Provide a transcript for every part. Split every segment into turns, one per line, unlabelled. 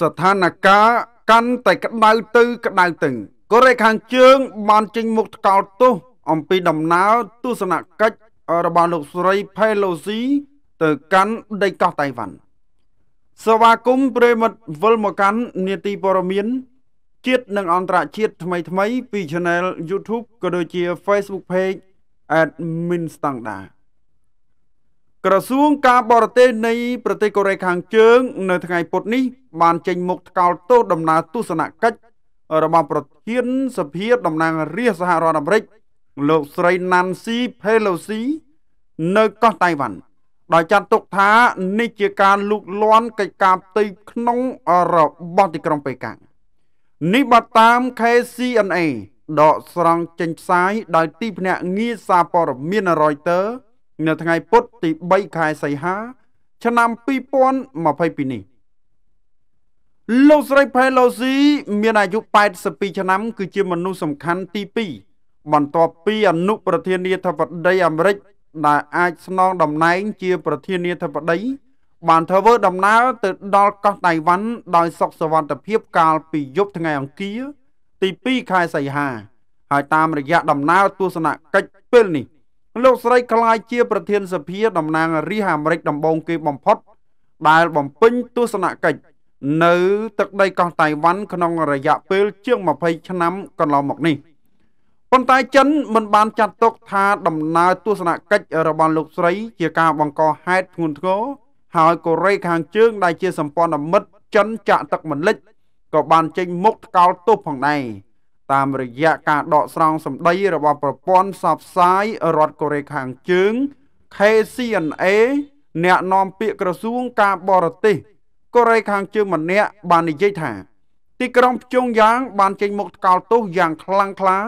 ស្ថានភាពកាន់តែក្តៅទៅក្តៅទៅកូរ៉េខាងជើងបានចេញមុខថ្កោលទោសអំពីដំណើរទស្សនកិច្ចរបស់លោកស្រីផេឡូស៊ីទៅកាន់ដីកោះតៃវ៉ាន់សវាគមប្រិមិត្តវិលមកកាន់នេតិព័រមៀនជាតិនិងអន្តរជាតិថ្មីថ្មីពី Channel YouTube ក៏ដូចជា Facebook Page @min standard ក្រសួងការបរទេសនៃប្រទេសកូរ៉េខាងជើង នៅថ្ងៃពុធនេះបានចេញមុខថ្កោលទោសដំណើរទស្សនកិច្ចរបស់ប្រធានសភាតំណាងរាស្ត្រសហរដ្ឋអាមេរិក លោកស្រី Nancy Pelosi នៅកោះតៃវ៉ាន់ដោយចាត់ទុកថានេះជាការលូកលាន់កិច្ចការផ្ទៃក្នុងរបស់ទីក្រុងប៉េកាំងនេះបើតាម KCNA ដកស្រង់ចេញផ្សាយដោយទីភ្នាក់ងារសារព័ត៌មាន Reuters នៅថ្ងៃពុធទី3ខែសីហា ឆ្នាំ2022នេះលោកស្រីផេឡូស៊ីមានអាយុ82ឆ្នាំគឺជាមនុស្សសំខាន់ទី2បន្ទាប់ពី អនុប្រធានាធិបតីអាមេរិកដែលអាចស្នងតំណែង ជា ប្រធានាធិបតី បានធ្វើដំណើរទៅដល់កោះតៃវ៉ាន់ដោយសុខសវត្ថិភាពកាលពីយប់ថ្ងៃអង្គារទី2ខែសីហា ហើយ តាមរយៈដំណើរទស្សនកិច្ចពេលនេះលោកស្រីក្លាយជាប្រធានសភាតំណាងរាជអាមេរិកដំបូងគេបំផុត ដែលបំពេញទស្សនកិច្ចនៅ ទឹកដីកោះតៃវ៉ាន់ក្នុងរយៈពេលជាង20ឆ្នាំកន្លងមកនេះប៉ុន្តែចិនមិនបានចាត់ទុកថាដំណើរទស្សនកិច្ចរបស់លោកស្រី ជាការបង្កហេតុធ្ងន់ធ្ងរហើយកូរ៉េខាងជើងដែលជាសម្ព័ន្ធមិត្តចិនចាក់ទឹកមិនលិចក៏បានចេញមុខថ្កោលទោសផងដែរតាមរយៈការដកស្រង់សម្ដីរបស់ប្រព័ន្ធផ្សព្វផ្សាយរដ្ឋកូរ៉េខាងជើង KCNA អ្នកនាំពាក្យក្រសួងការបរទេសកូរ៉េខាងជើងម្នាក់បាននិយាយថា ទីក្រុងភ្ជុងយ៉ាង បានចេញមុខថ្កោលទោសយ៉ាងខ្លាំងក្លា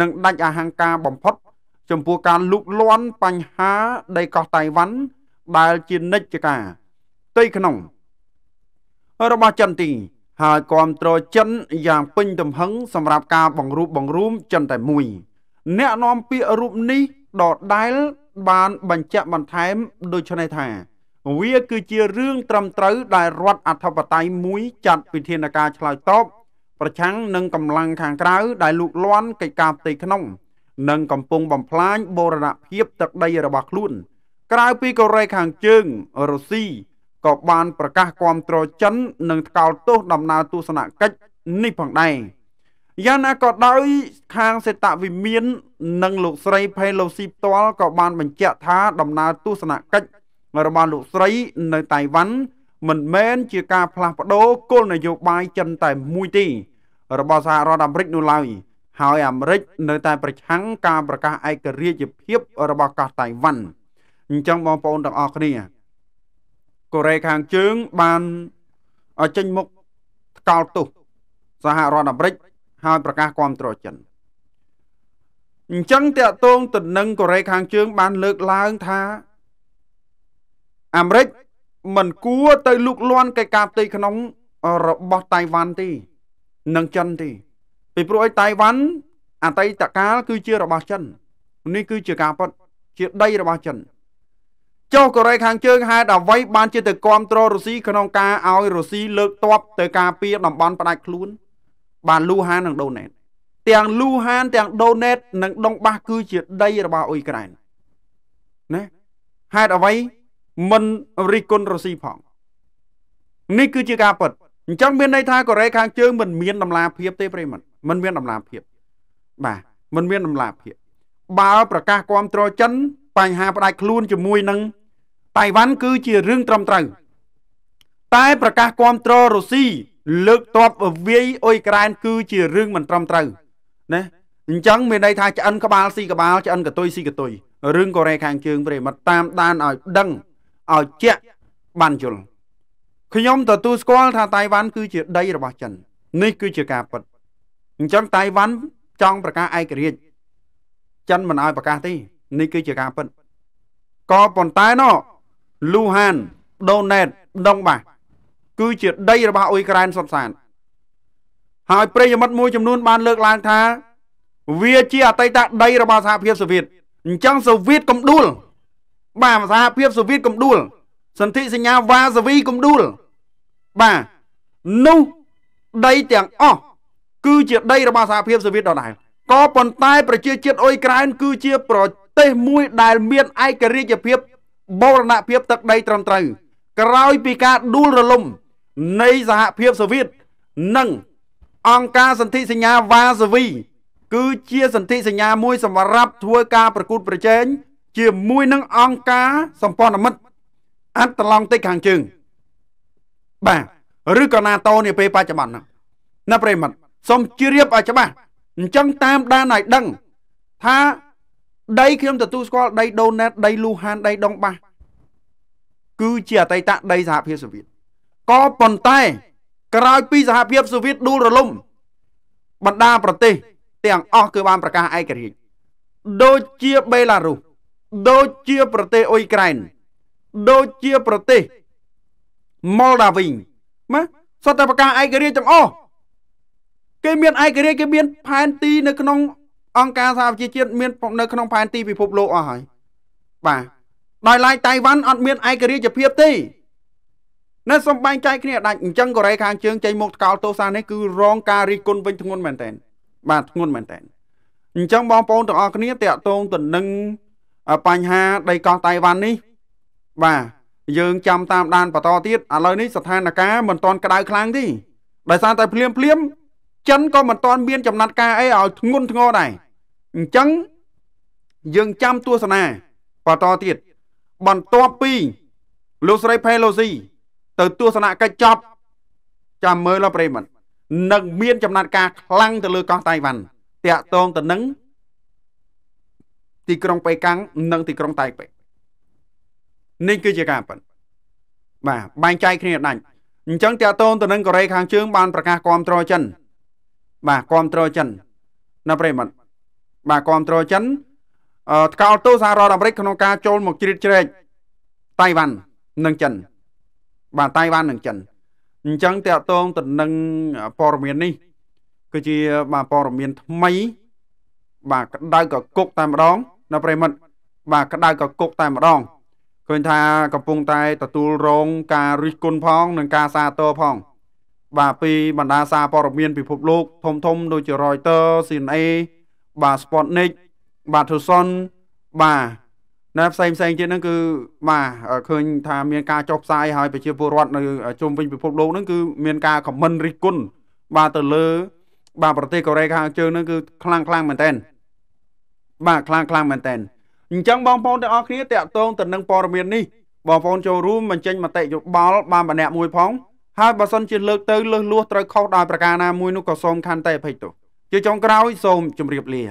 និងដាច់អហង្ការបំផុតចំពោះការលូកលាន់បញ្ហា ដីកោះតៃវ៉ាន់ដែលជានិច្ចការផ្ទៃក្នុងរបស់ចិនទីហើយគ្រប់គ្រងចិនយ៉ាងពេញទំហឹងសម្រាប់ការបង្រួបបង្រួមចិនតែមួយអ្នកនាំពាក្យរូបនេះដដែលបានបញ្ជាក់បន្ថែមដូចនេះថា វាគឺជារឿងត្រឹមត្រូវដែលរដ្ឋអធិបតេយ្យមួយចាត់វិធានការឆ្លើយតបប្រឆាំងនឹងកម្លាំងខាងក្រៅដែលលូកលាន់កិច្ចការផ្ទៃក្នុង និងកំពុងបំផ្លាញបូរណភាពទឹកដីរបស់ខ្លួនក្រៅពីកូរ៉េខាងជើងរុស្ស៊ីក៏បានប្រកាសគាំទ្រចិន និងថ្កោលទោសដំណើរទស្សនកិច្ចនេះផងដែរយ៉ាងណាក៏ដោយខាងសេតវិមាន និងលោកស្រីផេឡូស៊ីផ្ទាល់ក៏បានបញ្ជាក់ថាដំណើរទស្សនកិច្ចរបស់លោកស្រី នៅតៃវ៉ាន់មិនមែនជាការផ្លាស់ប្ដូរគោលនយោបាយចិនតែមួយទេរបស់សហរដ្ឋអាមេរិកនោះឡើយហើយអាមេរិកនៅតែប្រឆាំងការប្រកាសឯករាជ្យភាព របស់កោះតៃវ៉ាន់អញ្ចឹងបងប្អូនទាំងអស់គ្នាកូរ៉េខាងជើងបានចេញមុខថ្កោលទោសសហរដ្ឋអាមេរិកហើយប្រកាសគាំទ្រចិនអញ្ចឹងតកតងទៅនឹងកូរ៉េខាងជើង បានលើកឡើងថា អាមេរិកមិនគួរទៅលូកលាន់កិច្ចការផ្ទៃក្នុង របស់តៃវ៉ាន់ទេនិងចិនទេពីព្រោះឯតៃវ៉ាន់អតីតកាលគឺជារបស់ចិននេះគឺជាការប៉ັດជាដីរបស់ចិនចុះកូរ៉េខាងជើងហេតុអ្វីបានជាទៅគ្រប់គ្រងរុស្ស៊ីក្នុងការឲ្យរុស្ស៊ីលើកទ័ពទៅការពារតំបន់ផ្ដាច់ខ្លួនបានលូហាននិងដូណេតទាំងលូហានទាំងដូណេតនិងដុងបាសគឺជាដីរបស់អ៊ុយក្រែនណាហេតុអ្វីមិនរិះគន់រុស្ស៊ីផងនេះគឺជាការពិតអញ្ចឹងមានន័យថាកូរ៉េខាងជើង មិនមានតម្លាភាពទេប្រិមត្តមិនមានតម្លាភាពបាទមិនមានតម្លាភាពបើប្រកាសគ្រប់គ្រងចិនបញ្ហាផ្ដាច់ខ្លួនជាមួយនឹងតៃវ៉ាន់គឺជារឿងត្រឹមត្រូវតែប្រកាសគាំទ្ររុស្ស៊ីលើកទ័ពវាយអ៊ុយក្រែនគឺជារឿងមិនត្រឹមត្រូវណាអញ្ចឹងមានន័យថាឆ្អិនក្បាលស៊ីក្បាលឆ្អិនកតុយស៊ីកតុយរឿងកូរ៉េខាងជើងប្រិមត្តតាមដានឲ្យដឹងឲ្យជាក់បានយល់ខ្ញុំទទួលស្គាល់ថាតៃវ៉ាន់គឺជាដីរបស់ចិននេះគឺជាការពិតអញ្ចឹងតៃវ៉ាន់ចង់ប្រកាសឯករាជ្យចិនមិនឲ្យប្រកាសទេនេះគឺជាការពិតក៏ប៉ុន្តែណោលូហានដូណេតដងបាសគឺជាដីរបស់អ៊ុយក្រែនសុទ្ធសាធហើយប្រិយមិត្តមួយចំនួន បានលើកឡើងថា វាជាអតីតដី របស់សហភាពសូវៀតអញ្ចឹងសូវៀតកំដួលបាទសហភាពសូវៀតកំដួលសន្ធិសញ្ញាវ៉ាសាវីកំដួលបាទនោះដីទាំងអស់គឺជាដីរបស់សហភាពសូវៀតដដែលក៏ប៉ុន្តែប្រជាជាតិអ៊ុយក្រែនគឺជាប្រទេសមួយដែលមានឯករាជ្យភាពបូរណភាព ទឹកដី ត្រឹមត្រូវក្រោយពីការដួលរលំនៃសហភាពសូវៀតនិង អង្គការសន្ធិសញ្ញាវ៉ាសាវី គឺ ជា សន្ធិសញ្ញាមួយសម្រាប់ ធ្វើការ ប្រកួតប្រជែងជាមួយនឹងអង្គការសម្ព័ន្ធមិត្តអន្តឡង់តិចខាងជើងបាទឬក៏ NATO នាពេលបច្ចុប្បន្នណាប្រិមិត្តសូមជ្រាបឲ្យច្បាស់អញ្ចឹងតាមដានឲ្យដឹងថាដីខ្ញុំទទួលស្គាល់ដីដូណេតដីលូហានដីដងបាសគឺជាអតីតដីសហភាពសូវៀតក៏ប៉ុន្តែ ក្រោយពីសហភាពសូវៀតដួលរលំបណ្ដាប្រទេសទាំងអស់គឺបានប្រកាសឯករាជ្យដូចជាបេឡារុសដូចជាប្រទេសអ៊ុយក្រែនដូចជាប្រទេសម៉ុលដាវីណាសតតែប្រកាសឯករាជ្យទាំងអស់គេមានឯករាជ្យគេមានផែនទីនៅក្នុងអង្គការសហប្រជាជាតិមាននៅក្នុងផែនទីពិភពលោកអស់ហើយបាទដោយឡែកតៃវ៉ាន់អត់មានឯករាជ្យភាពទេនៅសំបែងចែកគ្នាដាច់អញ្ចឹងកូរ៉េខាងជើងចេញមកថ្កោលទោសានេះគឺរងការរិះគន់វិញធ្ងន់មែនតើបាទធ្ងន់មែនតើអញ្ចឹងបងប្អូនទាំងអស់គ្នាតកតងទៅនឹងបញ្ហាដីកោះតៃវ៉ាន់នេះបាទយើងចាំតាមដានបន្តទៀតឥឡូវនេះស្ថានភាពមិនទាន់ក្តៅខ្លាំងទេដោយសារតែភ្លាមភ្លាមចិនក៏មិនទាន់មានចំណាត់ការអីឲ្យធ្ងន់ធ្ងរដែរអញ្ចឹងយើងចាំទស្សនាបន្តទៀតបន្ទាប់ពីលោកស្រីផេឡូស៊ីទៅទស្សនកិច្ចចប់ចាំមើលលោកប្រិមត្តនឹងមានចំណាត់ការខ្លាំងទៅលើកោះតៃវ៉ាន់តាក់ទងទៅនឹងទីក្រុងប៉េកាំងនិងទីក្រុងតៃប៉េនេះគឺជាការប៉ិនបាទបែងចែកគ្នាដាច់អញ្ចឹងតាក់ទងទៅនឹងកូរ៉េខាងជើងបាន ប្រកាសគាំទ្រចិនបាទគាំទ្រចិនណាប្រិមត្តបាទគ្រប់គ្រងចិនថ្កោលទោសសហរដ្ឋអាមេរិក ក្នុងការចូលមកជ្រៀតជ្រែកតៃវ៉ាន់និងចិន បាទតៃវ៉ាន់និងចិនអញ្ចឹងតកតងទៅនឹងព័ត៌មាននេះ គឺជាបាទព័ត៌មានថ្មី បាទក្តៅកគុកតែម្ដងនៅប្រិមិត្តបាទក្តៅកគុកតែម្ដងឃើញថាកំពុងតែទទួលរង ការរិះគន់ផង និងការសាទរផង បាទពីបណ្ដាសារព័ត៌មានពិភពលោក ធំធំដូចជា Reuters, CNN បាទ Spotnik បាទ Tucson បាទណាផ្សេងផ្សេងទៀតហ្នឹងគឺ បាទឃើញថាមានការចុះផ្សាយហើយប្រជាពលរដ្ឋនៅជុំវិញពិភពលោកហ្នឹងគឺមានការខមមិនរិះគន់បាទទៅលើ បាទប្រទេសកូរ៉េខាងជើងហ្នឹងគឺខ្លាំងខ្លាំងមែនតើបាទខ្លាំងខ្លាំងមែនតើអញ្ចឹងបងប្អូនទាំងអស់គ្នាតកតងទៅនឹងព័ត៌មាននេះបងប្អូនចូលរួមបញ្ចេញមតិយោបល់បានម្នាក់មួយផងហើយបើសិនជាលើកទៅលើសលួសត្រូវខុសដោយប្រការណាមួយនោះក៏សូមខន្តីអភ័យទោសជាចុងក្រោយសូមជម្រាបលា